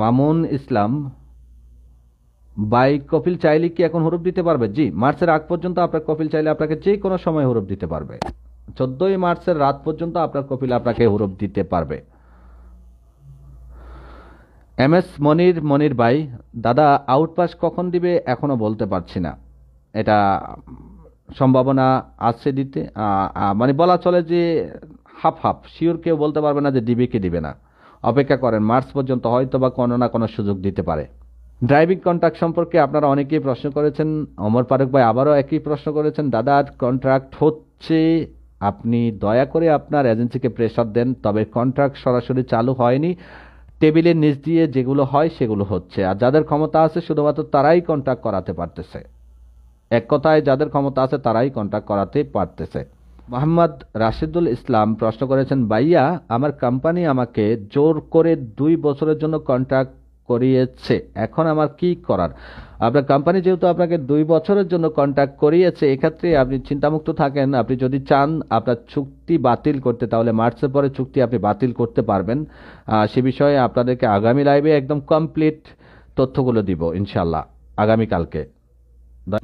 মামুন ইসলাম by Kapil চাইলে কি এখন হরফ দিতে পারবে জি মার্চের আগ পর্যন্ত আপনার কপিল চাইলে আপনাকে যে কোনো সময় হরফ দিতে পারবে চোদ্দই মার্চের রাত পর্যন্ত আপনার কপিল আপনাকে হরফ দিতে পারবে এম এস মনির মনির ভাই দাদা আউটপাস কখন দিবে এখনও বলতে পারছি না এটা সম্ভাবনা আছে দিতে মানে বলা চলে যে হাফ হাফ শিওর কেউ বলতে পারবে না যে দিবে কি দিবে না অপেক্ষা করেন মার্চ পর্যন্ত হয়তো বা কোনো না কোনো সুযোগ দিতে পারে ড্রাইভিং কন্ট্রাক্ট সম্পর্কে আপনারা অনেকেই প্রশ্ন করেছেন অমর ফারুক ভাই আবারও একই প্রশ্ন করেছেন দাদা কন্ট্রাক্ট হচ্ছে আপনি দয়া করে আপনার এজেন্সিকে প্রেশার দেন তবে কন্ট্রাক্ট সরাসরি চালু হয়নি টেবিলের নিচ দিয়ে যেগুলো হয় সেগুলো হচ্ছে আর যাদের ক্ষমতা আছে শুধুমাত্র তারাই কন্ট্রাক্ট করাতে পারতেছে এক কথায় যাদের ক্ষমতা আছে তারাই কন্ট্রাক্ট করাতে পারতেছে মোহাম্মদ রাশিদুল ইসলাম প্রশ্ন করেছেন ভাইয়া আমার কোম্পানি আমাকে জোর করে দুই বছরের জন্য কন্ট্রাক্ট করিয়েছে এখন আমার কি করার আপনার কোম্পানি যেহেতু আপনাকে দুই বছরের জন্য কন্ট্যাক্ট করিয়েছে এক্ষেত্রে আপনি চিন্তামুক্ত থাকেন আপনি যদি চান আপনার চুক্তি বাতিল করতে তাহলে মার্চের পরে চুক্তি আপনি বাতিল করতে পারবেন সে বিষয়ে আপনাদেরকে আগামী লাইভে একদম কমপ্লিট তথ্যগুলো দিব ইনশাল্লাহ আগামীকালকে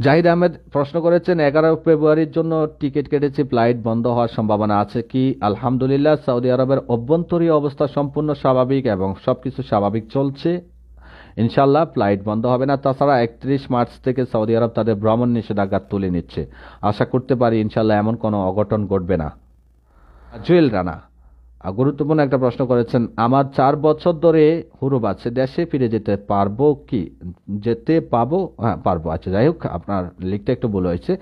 জাহিদ আহমেদ প্রশ্ন করেছেন এগারো ফেব্রুয়ারির জন্য টিকিট কেটেছি ফ্লাইট বন্ধ হওয়ার সম্ভাবনা আছে কি আলহামদুলিল্লাহ সৌদি আরবের অভ্যন্তরীণ অবস্থা সম্পূর্ণ স্বাভাবিক এবং সবকিছু স্বাভাবিক চলছে ইনশাল্লাহ ফ্লাইট বন্ধ হবে না তাছাড়া একত্রিশ মার্চ থেকে সৌদি আরব তাদের ভ্রমণ নিষেধাজ্ঞা তুলে নিচ্ছে আশা করতে পারি ইনশাল্লাহ এমন কোনো অঘটন ঘটবে না জুয়েল রানা গুরুত্বপূর্ণ একটা প্রশ্ন করেছেন আমার চার বছর ধরে হুরুব আছে দেশে ফিরে যেতে পারবো কি যেতে পাবো হ্যাঁ পারবো আচ্ছা যাই হোক আপনার লিখতে একটু ভুল হয়েছে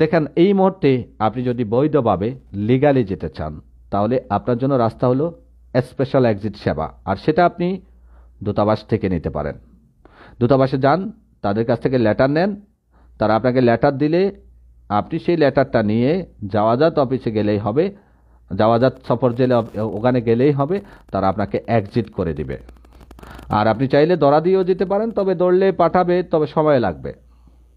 দেখেন এই মুহূর্তে আপনি যদি বৈধভাবে লিগালি যেতে চান তাহলে আপনার জন্য রাস্তা হলো স্পেশাল এক্সিট সেবা আর সেটা আপনি দূতাবাস থেকে নিতে পারেন দূতাবাসে যান তাদের কাছ থেকে লেটার নেন তারা আপনাকে লেটার দিলে আপনি সেই লেটারটা নিয়ে যাওয়া যাত অফিসে গেলেই হবে যাওয়াজাত সফর জেলে ওখানে গেলেই হবে তারা আপনাকে একজিট করে দিবে আর আপনি চাইলে দরা দিয়েও যেতে পারেন তবে দৌড়লে পাঠাবে তবে সময় লাগবে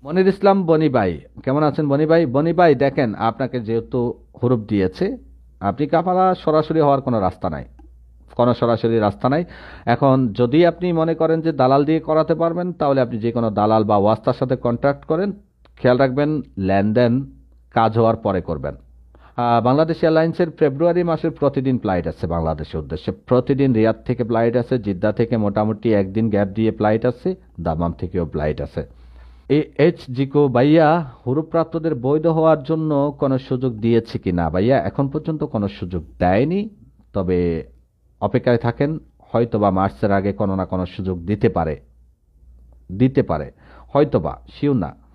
মনির ইসলাম বনিবাই কেমন আছেন বনিবাই বনিবাই দেখেন আপনাকে যেহেতু হুরুপ দিয়েছে আপনি কাপালা সরাসরি হওয়ার কোনো রাস্তা নাই কোনো সরাসরি রাস্তা নাই এখন যদি আপনি মনে করেন যে দালাল দিয়ে করাতে পারবেন তাহলে আপনি যে কোনো দালাল বা ওয়াস্তার সাথে কন্ট্যাক্ট করেন খেয়াল রাখবেন লেনদেন কাজ হওয়ার পরে করবেন বাংলাদেশ এয়ারলাইন্সের ফেব্রুয়ারি মাসের প্রতিদিন ফ্লাইট আছে বাংলাদেশের উদ্দেশ্যে প্রতিদিন রিয়াদ থেকে ফ্লাইট আছে জিদ্দা থেকে মোটামুটি একদিন গ্যাপ দিয়ে ফ্লাইট আছে দামাম থেকেও ফ্লাইট আছে এ এইচ জিকো ভাইয়া হুরুপ্রাপ্তদের বৈধ হওয়ার জন্য কোনো সুযোগ দিয়েছে কি না ভাইয়া এখন পর্যন্ত কোনো সুযোগ দেয়নি তবে অপেক্ষায় থাকেন হয়তোবা মার্চের আগে কোনো না কোনো সুযোগ দিতে পারে দিতে পারে হয়তোবা শিও না